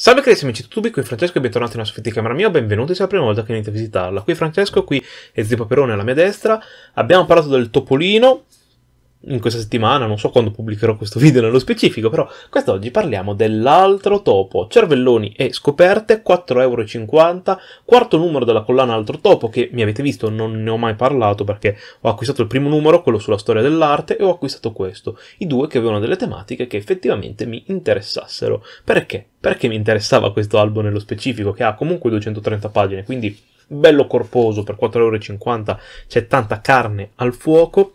Salve carissimi amici di YouTube, qui Francesco e bentornati nella soffitta di camera mia, benvenuti se è la prima volta che venite a visitarla. Qui Francesco, qui è Zipaperone alla mia destra, abbiamo parlato del topolino, in questa settimana, non so quando pubblicherò questo video nello specifico, però quest'oggi parliamo dell'altro topo, cervelloni e scoperte, 4,50€, quarto numero della collana Altro Topo, che mi avete visto non ne ho mai parlato perché ho acquistato il primo numero, quello sulla storia dell'arte, e ho acquistato questo, i due che avevano delle tematiche che effettivamente mi interessassero. Perché? Perché mi interessava questo albo nello specifico, che ha comunque 230 pagine, quindi bello corposo per 4,50 euro, c'è tanta carne al fuoco,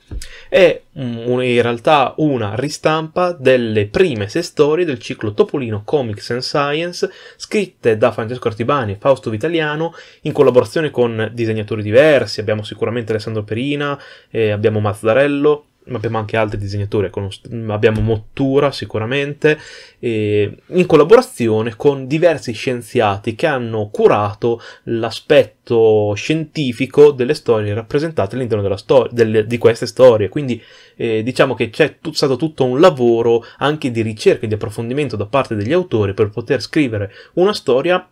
è in realtà una ristampa delle prime sei storie del ciclo Topolino Comics and Science, scritte da Francesco Artibani e Fausto Vitaliano, in collaborazione con disegnatori diversi, abbiamo sicuramente Alessandro Perina, eh, abbiamo Mazzarello, abbiamo anche altri disegnatori, ecco, abbiamo Mottura sicuramente, in collaborazione con diversi scienziati che hanno curato l'aspetto scientifico delle storie rappresentate all'interno della stor- delle, di queste storie. Quindi eh, diciamo che c'è t- stato tutto un lavoro anche di ricerca e di approfondimento da parte degli autori per poter scrivere una storia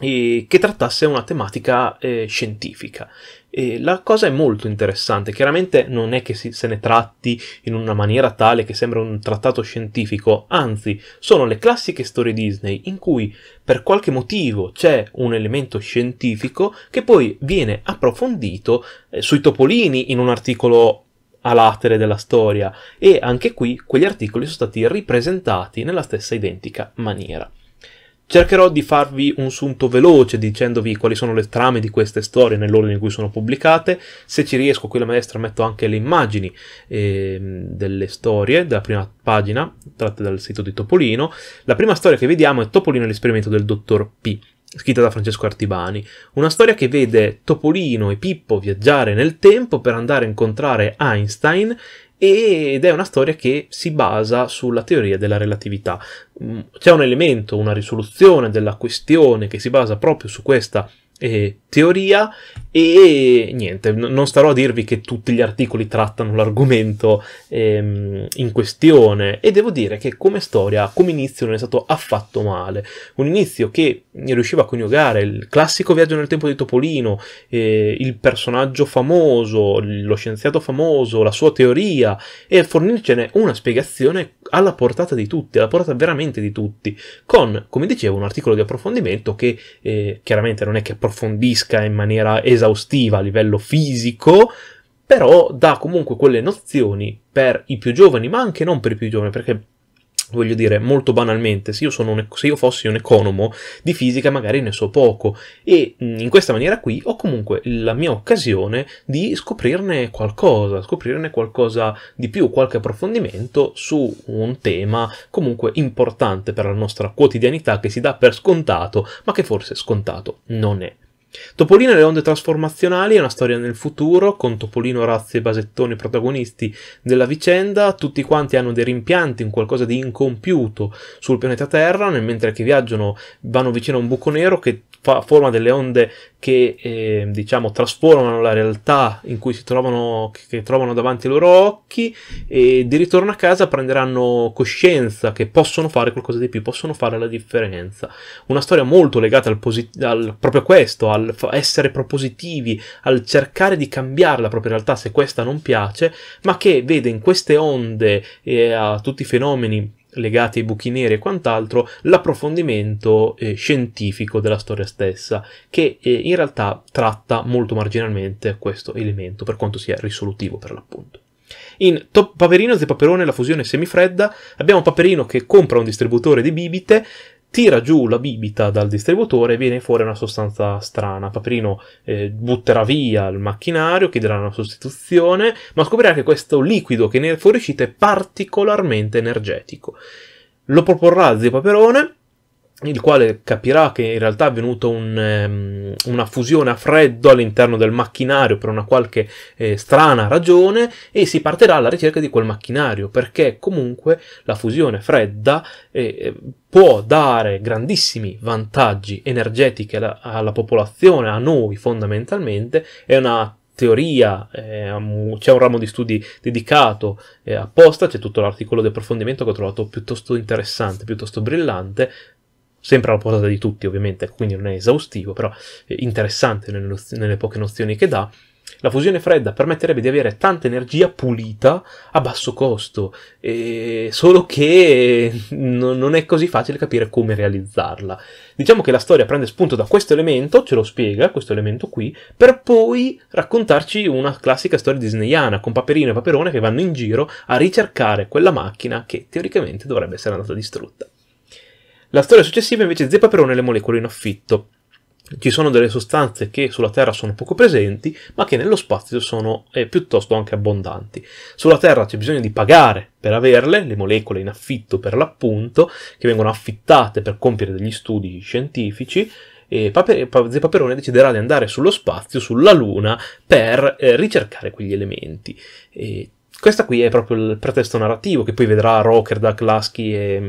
eh, che trattasse una tematica eh, scientifica. E la cosa è molto interessante, chiaramente non è che si, se ne tratti in una maniera tale che sembra un trattato scientifico, anzi sono le classiche storie Disney in cui per qualche motivo c'è un elemento scientifico che poi viene approfondito eh, sui topolini in un articolo a latere della storia e anche qui quegli articoli sono stati ripresentati nella stessa identica maniera. Cercherò di farvi un sunto veloce dicendovi quali sono le trame di queste storie nell'ordine in cui sono pubblicate, se ci riesco qui alla maestra metto anche le immagini eh, delle storie della prima pagina tratte dal sito di Topolino. La prima storia che vediamo è Topolino e l'esperimento del dottor P, scritta da Francesco Artibani, una storia che vede Topolino e Pippo viaggiare nel tempo per andare a incontrare Einstein ed è una storia che si basa sulla teoria della relatività. Mm, c'è un elemento, una risoluzione della questione che si basa proprio su questa eh, teoria e niente, non starò a dirvi che tutti gli articoli trattano l'argomento ehm, in questione e devo dire che come storia, come inizio non è stato affatto male, un inizio che riusciva a coniugare il classico viaggio nel tempo di Topolino, eh, il personaggio famoso, lo scienziato famoso, la sua teoria e fornircene una spiegazione alla portata di tutti, alla portata veramente di tutti, con, come dicevo, un articolo di approfondimento che eh, chiaramente non è che approfondisca capisca in maniera esaustiva a livello fisico, però dà comunque quelle nozioni per i più giovani, ma anche non per i più giovani, perché voglio dire, molto banalmente, se io, un, se io, fossi un economo di fisica magari ne so poco e mm, in questa maniera qui ho comunque la mia occasione di scoprirne qualcosa, scoprirne qualcosa di più, qualche approfondimento su un tema comunque importante per la nostra quotidianità che si dà per scontato, ma che forse scontato non è. Topolino e le onde trasformazionali è una storia nel futuro, con Topolino, Razzi e Basettoni protagonisti della vicenda, tutti quanti hanno dei rimpianti, un qualcosa di incompiuto sul pianeta Terra, nel mentre che viaggiano vanno vicino a un buco nero che fa forma delle onde che eh, diciamo trasformano la realtà in cui si trovano, che trovano davanti ai loro occhi e di ritorno a casa prenderanno coscienza che possono fare qualcosa di più, possono fare la differenza. Una storia molto legata al, posi- al proprio a questo, al al essere propositivi, al cercare di cambiare la propria realtà se questa non piace, ma che vede in queste onde e a tutti i fenomeni legati ai buchi neri e quant'altro, l'approfondimento eh, scientifico della storia stessa, che eh, in realtà tratta molto marginalmente questo elemento, per quanto sia risolutivo per l'appunto. In Top Paperino e Paperone la fusione semifredda abbiamo Paperino che compra un distributore di bibite, tira giù la bibita dal distributore e viene fuori una sostanza strana. Paperino eh, butterà via il macchinario, chiederà una sostituzione, ma scoprirà che questo liquido che ne è fuoriuscito è particolarmente energetico. Lo proporrà a zio Paperone, il quale capirà che in realtà è avvenuta un, um, una fusione a freddo all'interno del macchinario per una qualche eh, strana ragione e si partirà alla ricerca di quel macchinario perché comunque la fusione fredda eh, eh può dare grandissimi vantaggi energetici alla, alla popolazione, a noi fondamentalmente, è una teoria, ehm, c'è un ramo di studi dedicato eh, apposta, c'è tutto l'articolo di approfondimento che ho trovato piuttosto interessante, piuttosto brillante, sempre alla portata di tutti ovviamente, quindi non è esaustivo, però è interessante nelle, noz- nelle poche nozioni che dà. La fusione fredda permetterebbe di avere tanta energia pulita a basso costo, eh, solo che non è così facile capire come realizzarla. Diciamo che la storia prende spunto da questo elemento, ce lo spiega, questo elemento qui, per poi raccontarci una classica storia disneyana con Paperino e Paperone che vanno in giro a ricercare quella macchina che teoricamente dovrebbe essere andata distrutta. La storia successiva invece zeppaperone le molecole in affitto. Ci sono delle sostanze che sulla Terra sono poco presenti, ma che nello spazio sono eh, piuttosto anche abbondanti. Sulla Terra c'è bisogno di pagare per averle, le molecole in affitto per l'appunto, che vengono affittate per compiere degli studi scientifici, e Zepaperone deciderà di andare sullo spazio, sulla Luna, per eh, ricercare quegli elementi. E questa qui è proprio il pretesto narrativo che poi vedrà Rocker, Dark Lasky e... Mh,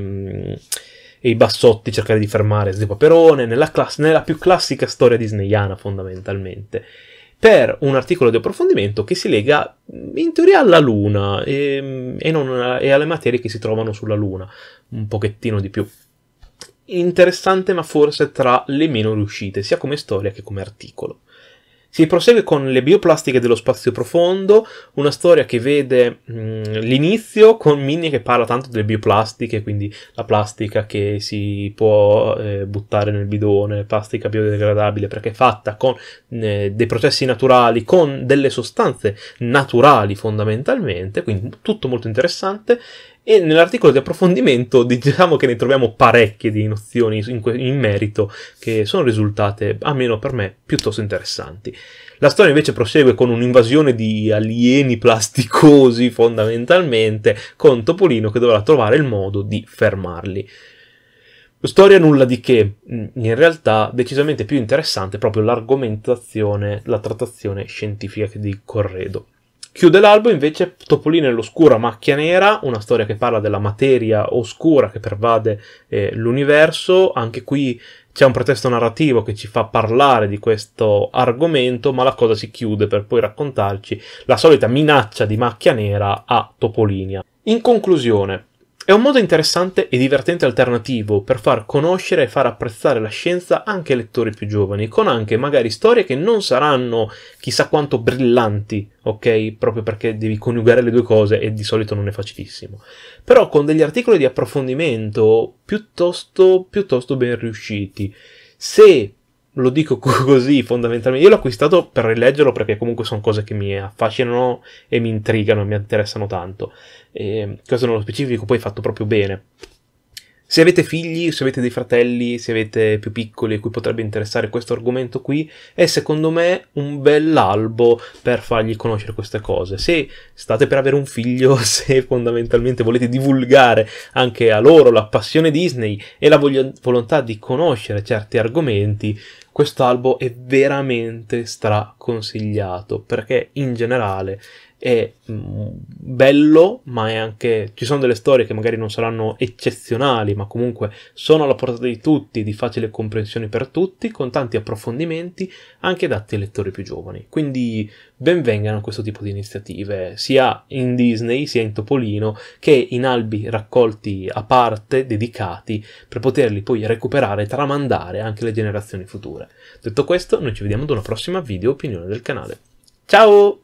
mm, e i bassotti cercare di fermare Zepaperone, nella, class- nella più classica storia disneyana fondamentalmente, per un articolo di approfondimento che si lega in teoria alla Luna e, ehm, e, non, e alle materie che si trovano sulla Luna, un pochettino di più. Interessante ma forse tra le meno riuscite, sia come storia che come articolo. Si prosegue con le bioplastiche dello spazio profondo, una storia che vede mh, l'inizio con Minnie che parla tanto delle bioplastiche, quindi la plastica che si può eh, buttare nel bidone, plastica biodegradabile perché è fatta con eh, dei processi naturali, con delle sostanze naturali fondamentalmente, quindi tutto molto interessante e nell'articolo di approfondimento diciamo che ne troviamo parecchie di nozioni in, que- in merito che sono risultate, almeno per me, piuttosto interessanti. La storia invece prosegue con un'invasione di alieni plasticosi fondamentalmente, con Topolino che dovrà trovare il modo di fermarli. Storia nulla di che, mm, in realtà decisamente più interessante proprio l'argomentazione, la trattazione scientifica di Corredo. Chiude l'albo invece Topolino e l'oscura macchia nera, una storia che parla della materia oscura che pervade eh, l'universo, anche qui c'è un pretesto narrativo che ci fa parlare di questo argomento, ma la cosa si chiude per poi raccontarci la solita minaccia di macchia nera a Topolinia. In conclusione, è un modo interessante e divertente alternativo per far conoscere e far apprezzare la scienza anche ai lettori più giovani, con anche magari storie che non saranno chissà quanto brillanti, ok? Proprio perché devi coniugare le due cose e di solito non è facilissimo. Però con degli articoli di approfondimento piuttosto, piuttosto ben riusciti. Se lo dico così fondamentalmente. Io l'ho acquistato per rileggerlo perché comunque sono cose che mi affascinano e mi intrigano e mi interessano tanto. E ehm, questo nello specifico poi è fatto proprio bene. Se avete figli, se avete dei fratelli, se avete più piccoli a cui potrebbe interessare questo argomento qui, è secondo me un bell'albo per fargli conoscere queste cose. Se state per avere un figlio, se fondamentalmente volete divulgare anche a loro la passione Disney e la voglia- volontà di conoscere certi argomenti, questo albo è veramente straconsigliato perché in generale è mm, bello, ma è anche ci sono delle storie che magari non saranno eccezionali, ma comunque sono alla portata di tutti, di facile comprensione per tutti, con tanti approfondimenti anche adatti ai lettori più giovani. Quindi benvengano questo tipo di iniziative, sia in Disney, sia in Topolino, che in albi raccolti a parte, dedicati, per poterli poi recuperare e tramandare anche le generazioni future. Detto questo, noi ci vediamo ad una prossima video opinione del canale. Ciao!